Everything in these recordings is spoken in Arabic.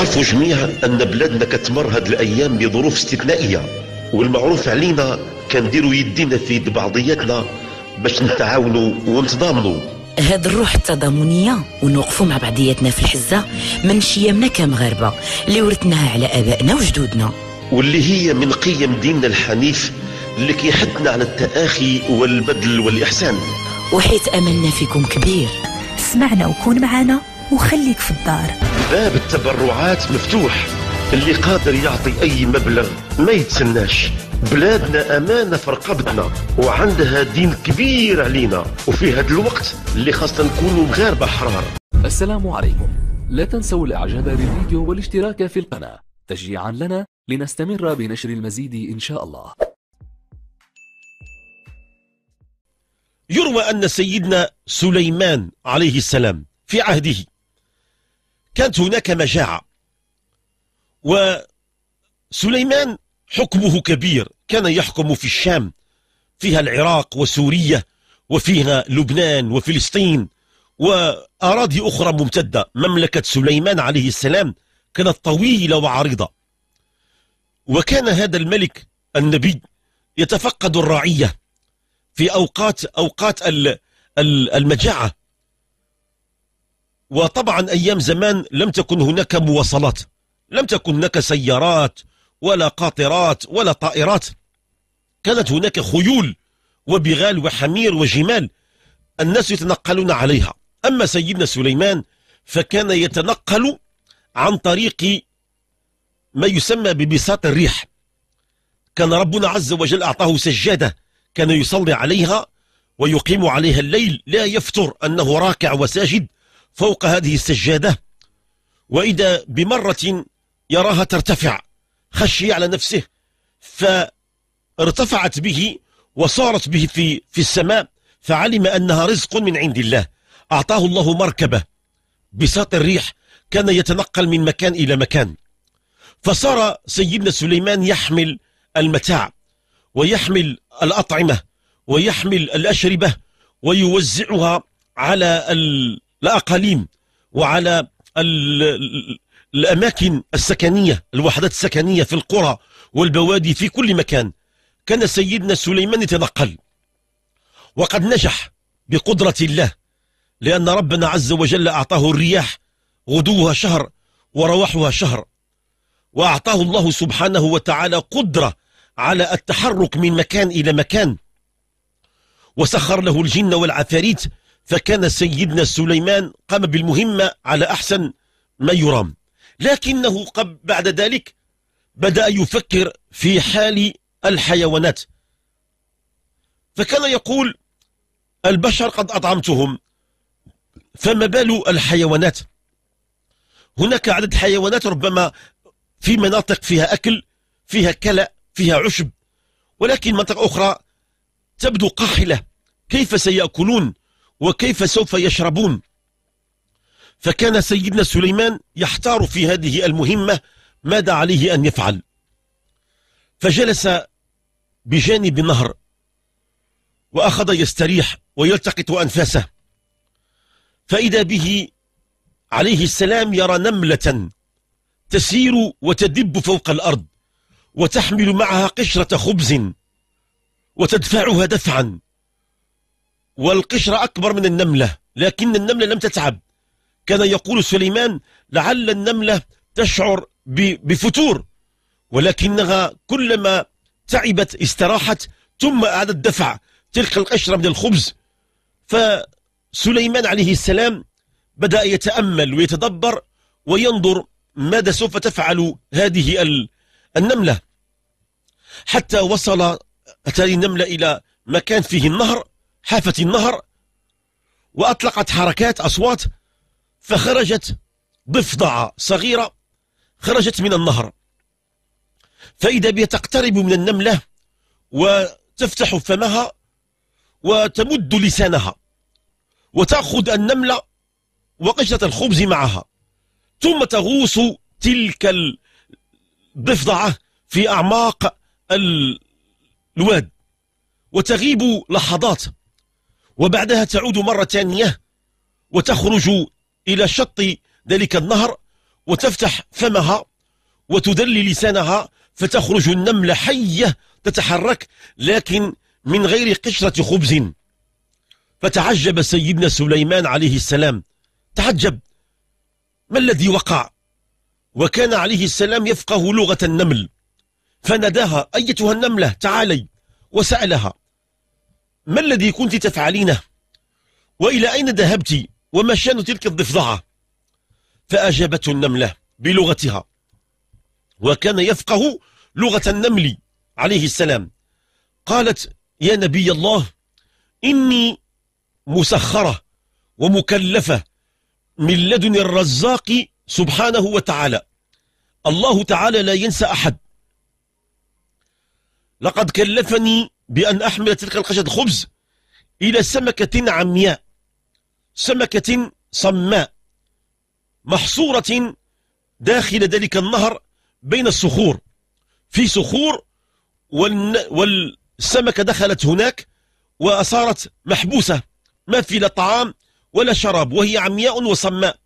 نعرفوا جميعا ان بلادنا كتمر هاد الايام بظروف استثنائيه والمعروف علينا كنديروا يدينا في يد بعضياتنا باش نتعاونوا ونتضامنوا هاد الروح التضامنية ونوقفوا مع بعضياتنا في الحزة من شيامنا كمغاربة اللي ورثناها على آبائنا وجدودنا واللي هي من قيم ديننا الحنيف اللي كيحثنا على التآخي والبذل والإحسان وحيت أملنا فيكم كبير سمعنا وكون معنا وخليك في الدار باب التبرعات مفتوح اللي قادر يعطي أي مبلغ ما يتسناش بلادنا أمانة في رقبتنا وعندها دين كبير علينا وفي هذا الوقت اللي خاصنا نكونوا مغاربة احرار السلام عليكم لا تنسوا الإعجاب بالفيديو والاشتراك في القناة تشجيعا لنا لنستمر بنشر المزيد إن شاء الله يروى أن سيدنا سليمان عليه السلام في عهده كانت هناك مجاعة وسليمان حكمه كبير كان يحكم في الشام فيها العراق وسوريا وفيها لبنان وفلسطين وأراضي أخرى ممتدة مملكة سليمان عليه السلام كانت طويلة وعريضة وكان هذا الملك النبي يتفقد الرعية في أوقات أوقات المجاعة وطبعا أيام زمان لم تكن هناك مواصلات لم تكن هناك سيارات ولا قاطرات ولا طائرات كانت هناك خيول وبغال وحمير وجمال الناس يتنقلون عليها أما سيدنا سليمان فكان يتنقل عن طريق ما يسمى ببساط الريح كان ربنا عز وجل أعطاه سجادة كان يصلي عليها ويقيم عليها الليل لا يفتر أنه راكع وساجد فوق هذه السجادة وإذا بمرة يراها ترتفع خشي على نفسه فارتفعت به وصارت به في, في السماء فعلم أنها رزق من عند الله أعطاه الله مركبة بساط الريح كان يتنقل من مكان إلى مكان فصار سيدنا سليمان يحمل المتاع ويحمل الأطعمة ويحمل الأشربة ويوزعها على الأقاليم وعلى الأماكن السكنية الوحدات السكنية في القرى والبوادي في كل مكان كان سيدنا سليمان يتنقل وقد نجح بقدرة الله لأن ربنا عز وجل أعطاه الرياح غدوها شهر ورواحها شهر وأعطاه الله سبحانه وتعالى قدرة على التحرك من مكان إلى مكان وسخر له الجن والعفاريت فكان سيدنا سليمان قام بالمهمة على أحسن ما يرام لكنه بعد ذلك بدأ يفكر في حال الحيوانات فكان يقول البشر قد أطعمتهم فما بال الحيوانات هناك عدد حيوانات ربما في مناطق فيها أكل فيها كلأ فيها عشب ولكن منطقة أخرى تبدو قاحلة كيف سيأكلون وكيف سوف يشربون فكان سيدنا سليمان يحتار في هذه المهمة ماذا عليه أن يفعل فجلس بجانب النهر وأخذ يستريح ويلتقط أنفاسه فإذا به عليه السلام يرى نملة تسير وتدب فوق الأرض وتحمل معها قشرة خبز وتدفعها دفعا والقشرة أكبر من النملة لكن النملة لم تتعب كان يقول سليمان لعل النملة تشعر بفتور ولكنها كلما تعبت استراحت ثم أعادت دفع تلك القشرة من الخبز فسليمان عليه السلام بدأ يتأمل ويتدبر وينظر ماذا سوف تفعل هذه النملة حتى وصل هذه النملة إلى مكان فيه النهر حافت النهر وأطلقت حركات أصوات فخرجت ضفدعة صغيرة خرجت من النهر فإذا بها تقترب من النملة وتفتح فمها وتمد لسانها وتأخذ النملة وقشرة الخبز معها ثم تغوص تلك الضفدعة في أعماق الواد وتغيب لحظات وبعدها تعود مرة ثانية وتخرج إلى شط ذلك النهر وتفتح فمها وتدلي لسانها فتخرج النملة حية تتحرك لكن من غير قشرة خبز فتعجب سيدنا سليمان عليه السلام تعجب ما الذي وقع وكان عليه السلام يفقه لغة النمل فنداها أيتها النملة تعالي وسألها ما الذي كنت تفعلينه وإلى أين ذهبت وما شأن تلك الضفدعة فأجابته النملة بلغتها وكان يفقه لغة النمل عليه السلام قالت يا نبي الله إني مسخرة ومكلفة من لدن الرزاق سبحانه وتعالى الله تعالى لا ينسى أحد لقد كلفني بأن أحمل تلك القشة الخبز إلى سمكة عمياء سمكة صماء محصورة داخل ذلك النهر بين الصخور في صخور والسمكة دخلت هناك وأصارت محبوسة ما في لا طعام ولا شراب وهي عمياء وصماء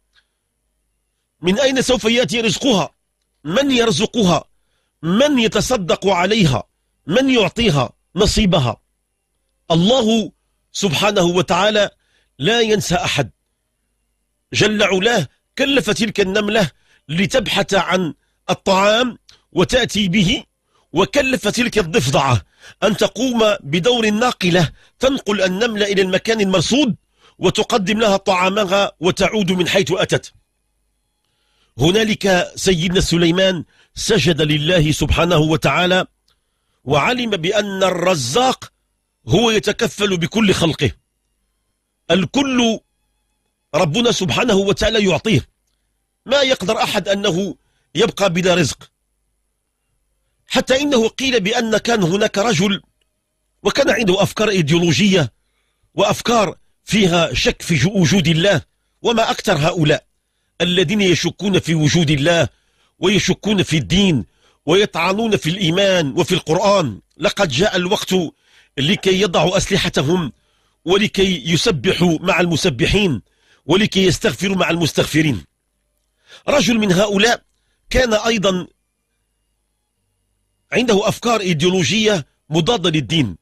من أين سوف يأتي رزقها من يرزقها من يتصدق عليها من يعطيها نصيبها الله سبحانه وتعالى لا ينسى أحد جل علاه كلف تلك النملة لتبحث عن الطعام وتأتي به وكلف تلك الضفدعة أن تقوم بدور الناقلة تنقل النملة إلى المكان المرصود وتقدم لها طعامها وتعود من حيث أتت هنالك سيدنا سليمان سجد لله سبحانه وتعالى وعلم بأن الرزاق هو يتكفل بكل خلقه الكل ربنا سبحانه وتعالى يعطيه ما يقدر أحد أنه يبقى بلا رزق حتى إنه قيل بأن كان هناك رجل وكان عنده أفكار إيديولوجية وأفكار فيها شك في وجود الله وما أكثر هؤلاء الذين يشكون في وجود الله ويشكون في الدين ويطعنون في الإيمان وفي القرآن لقد جاء الوقت لكي يضعوا أسلحتهم ولكي يسبحوا مع المسبحين ولكي يستغفروا مع المستغفرين رجل من هؤلاء كان أيضا عنده أفكار إيديولوجية مضادة للدين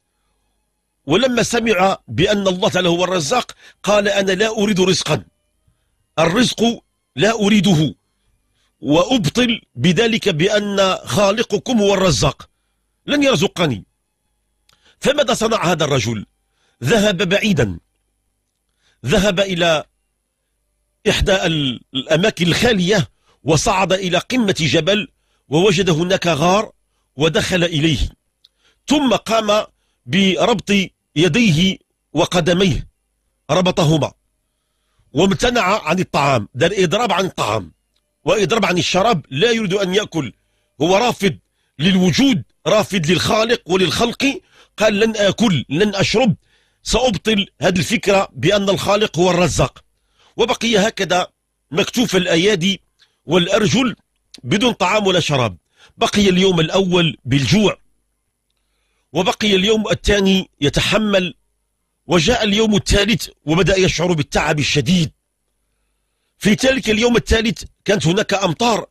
ولما سمع بأن الله تعالى هو الرزاق قال أنا لا أريد رزقا الرزق لا أريده وأبطل بذلك بأن خالقكم هو الرزاق لن يرزقني فماذا صنع هذا الرجل ذهب بعيدا ذهب إلى إحدى الأماكن الخالية وصعد إلى قمة جبل ووجد هناك غار ودخل إليه ثم قام بربط يديه وقدميه ربطهما وامتنع عن الطعام ده الإضراب عن الطعام ويضرب عن الشراب لا يريد أن يأكل هو رافض للوجود رافض للخالق وللخلق قال لن أكل لن أشرب سأبطل هذه الفكرة بأن الخالق هو الرزاق وبقي هكذا مكتوف الأيادي والأرجل بدون طعام ولا شراب بقي اليوم الأول بالجوع وبقي اليوم الثاني يتحمل وجاء اليوم الثالث وبدأ يشعر بالتعب الشديد في ذلك اليوم الثالث كانت هناك أمطار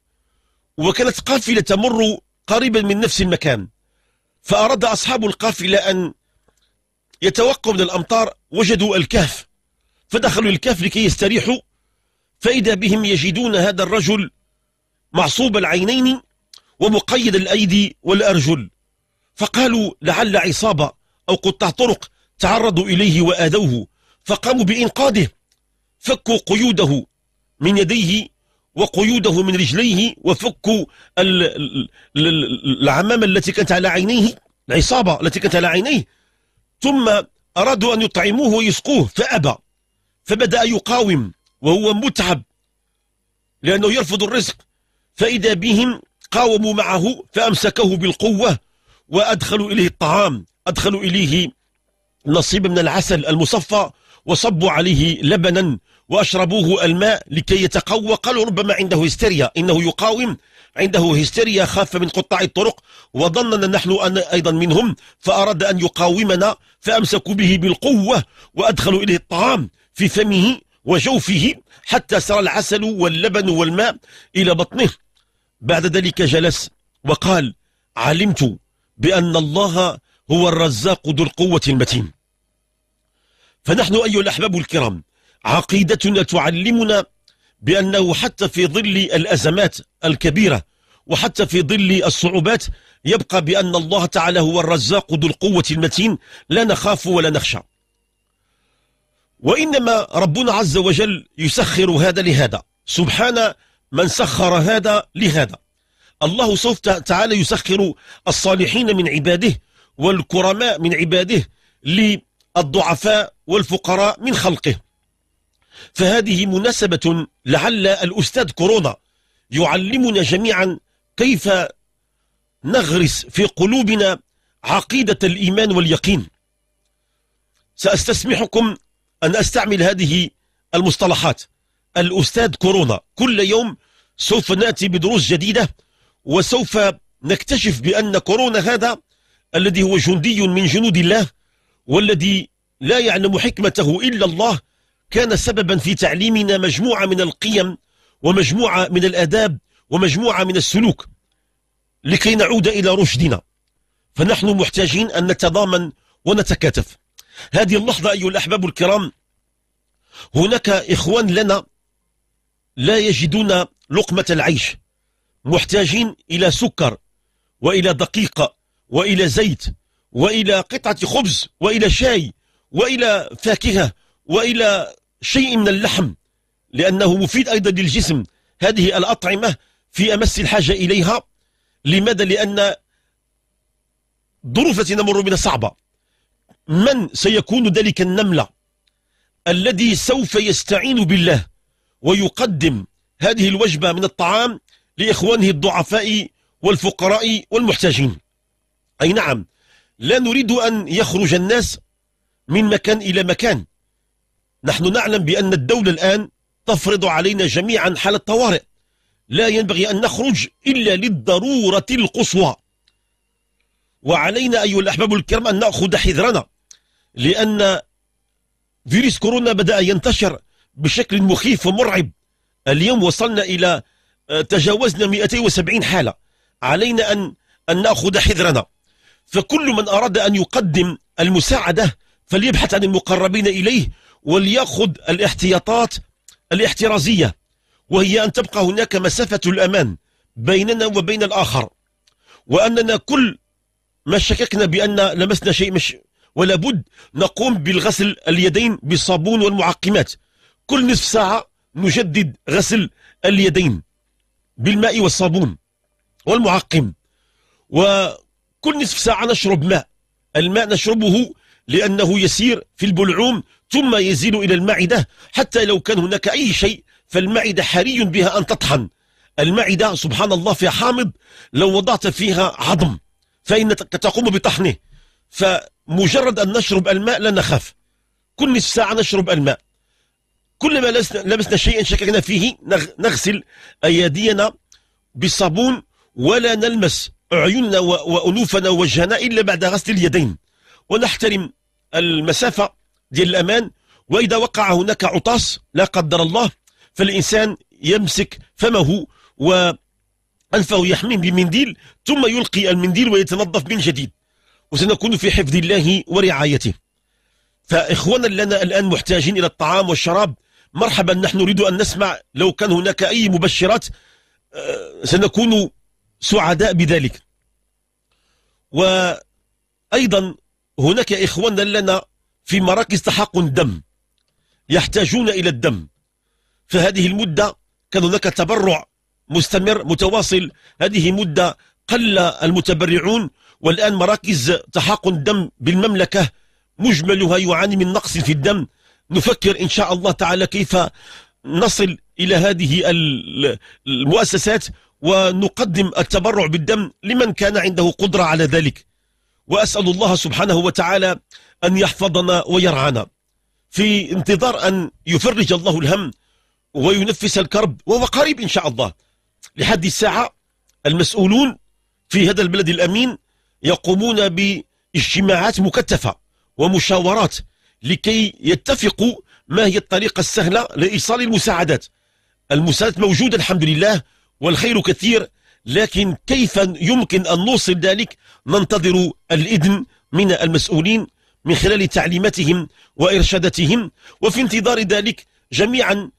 وكانت قافلة تمر قريبا من نفس المكان فأراد أصحاب القافلة أن يتوقوا من الأمطار وجدوا الكهف فدخلوا الكهف لكي يستريحوا فإذا بهم يجدون هذا الرجل معصوب العينين ومقيد الأيدي والأرجل فقالوا لعل عصابة أو قطاع طرق تعرضوا إليه وآذوه فقاموا بإنقاذه فكوا قيوده من يديه وقيوده من رجليه وفكوا العمامة التي كانت على عينيه العصابة التي كانت على عينيه ثم أرادوا أن يطعموه ويسقوه فأبى فبدأ يقاوم وهو متعب لأنه يرفض الرزق فإذا بهم قاوموا معه فأمسكه بالقوة وأدخلوا إليه الطعام أدخلوا إليه نصيب من العسل المصفى وصبوا عليه لبنا وأشربوه الماء لكي يتقوى قالوا ربما عنده هستيريا إنه يقاوم عنده هستيريا خاف من قطاع الطرق وظننا نحن أن أيضا منهم فأراد أن يقاومنا فأمسكوا به بالقوة وأدخلوا إليه الطعام في فمه وجوفه حتى سرى العسل واللبن والماء إلى بطنه بعد ذلك جلس وقال علمت بأن الله هو الرزاق ذو القوة المتين فنحن أيها الأحباب الكرام عقيدتنا تعلمنا بأنه حتى في ظل الأزمات الكبيرة وحتى في ظل الصعوبات يبقى بأن الله تعالى هو الرزاق ذو القوة المتين لا نخاف ولا نخشى وإنما ربنا عز وجل يسخر هذا لهذا سبحان من سخر هذا لهذا الله سوف تعالى يسخر الصالحين من عباده والكرماء من عباده للضعفاء والفقراء من خلقه فهذه مناسبة لعل الأستاذ كورونا يعلمنا جميعا كيف نغرس في قلوبنا عقيدة الإيمان واليقين سأستسمحكم أن أستعمل هذه المصطلحات الأستاذ كورونا كل يوم سوف نأتي بدروس جديدة وسوف نكتشف بأن كورونا هذا الذي هو جندي من جنود الله والذي لا يعلم حكمته إلا الله كان سببا في تعليمنا مجموعة من القيم ومجموعة من الأداب ومجموعة من السلوك لكي نعود إلى رشدنا فنحن محتاجين أن نتضامن ونتكاتف هذه اللحظة أيها الأحباب الكرام هناك إخوان لنا لا يجدون لقمة العيش محتاجين إلى سكر وإلى دقيقة وإلى زيت وإلى قطعة خبز وإلى شاي وإلى فاكهة وإلى شيء من اللحم لأنه مفيد أيضا للجسم هذه الأطعمة في أمس الحاجة إليها لماذا؟ لأن الظروف التي نمر بها صعبة من سيكون ذلك النملة الذي سوف يستعين بالله ويقدم هذه الوجبة من الطعام لإخوانه الضعفاء والفقراء والمحتاجين أي نعم لا نريد أن يخرج الناس من مكان إلى مكان نحن نعلم بأن الدولة الآن تفرض علينا جميعا حالة طوارئ لا ينبغي أن نخرج إلا للضرورة القصوى وعلينا أيها الأحباب الكرام أن نأخذ حذرنا لأن فيروس كورونا بدأ ينتشر بشكل مخيف ومرعب اليوم وصلنا إلى آه، تجاوزنا 270 حالة علينا أن, أن نأخذ حذرنا فكل من أراد أن يقدم المساعدة فليبحث عن المقربين إليه وليأخذ الاحتياطات الاحترازية وهي أن تبقى هناك مسافة الأمان بيننا وبين الآخر وأننا كل ما شككنا بأن لمسنا شيء مش ولا بد نقوم بالغسل اليدين بالصابون والمعقمات كل نصف ساعة نجدد غسل اليدين بالماء والصابون والمعقم وكل نصف ساعة نشرب ماء الماء نشربه لأنه يسير في البلعوم ثم يزيل إلى المعدة حتى لو كان هناك أي شيء فالمعدة حري بها أن تطحن المعدة سبحان الله في حامض لو وضعت فيها عظم فإنك تقوم بطحنه فمجرد أن نشرب الماء لا نخاف كل الساعة نشرب الماء كلما لبسنا شيئا شككنا فيه نغسل أيدينا بالصابون ولا نلمس عيوننا وأنوفنا ووجهنا إلا بعد غسل اليدين ونحترم المسافة ديال الأمان وإذا وقع هناك عطاس لا قدر الله فالإنسان يمسك فمه وأنفه يحميه بمنديل ثم يلقي المنديل ويتنظف من جديد وسنكون في حفظ الله ورعايته فإخوانا لنا الآن محتاجين إلى الطعام والشراب مرحبا نحن نريد أن نسمع لو كان هناك أي مبشرات آه، سنكون سعداء بذلك وأيضا هناك إخوانا لنا في مراكز تحقن الدم يحتاجون إلى الدم فهذه المدة كان هناك تبرع مستمر متواصل هذه مدة قل المتبرعون والآن مراكز تحقن الدم بالمملكة مجملها يعاني من نقص في الدم نفكر إن شاء الله تعالى كيف نصل إلى هذه المؤسسات ونقدم التبرع بالدم لمن كان عنده قدرة على ذلك وأسأل الله سبحانه وتعالى أن يحفظنا ويرعانا في انتظار أن يفرج الله الهم وينفس الكرب وهو قريب إن شاء الله لحد الساعة المسؤولون في هذا البلد الأمين يقومون باجتماعات مكثفة ومشاورات لكي يتفقوا ما هي الطريقة السهلة لإيصال المساعدات المساعدات موجودة الحمد لله والخير كثير لكن كيف يمكن أن نوصل ذلك ننتظر الإذن من المسؤولين من خلال تعليماتهم وإرشادتهم وفي انتظار ذلك جميعا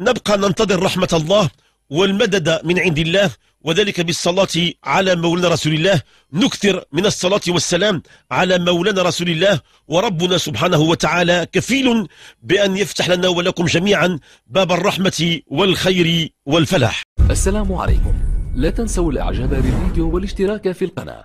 نبقى ننتظر رحمة الله والمدد من عند الله وذلك بالصلاة على مولانا رسول الله نكثر من الصلاة والسلام على مولانا رسول الله وربنا سبحانه وتعالى كفيل بأن يفتح لنا ولكم جميعا باب الرحمة والخير والفلاح السلام عليكم لا تنسوا الإعجاب بالفيديو والاشتراك في القناة